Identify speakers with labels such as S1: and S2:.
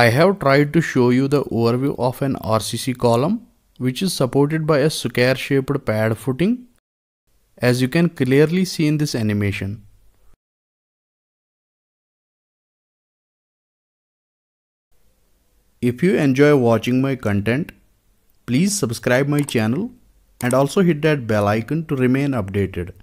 S1: I have tried to show you the overview of an RCC column which is supported by a square shaped pad footing as you can clearly
S2: see
S3: in this animation. If you enjoy watching my content, please subscribe my channel and also hit that bell icon to remain updated.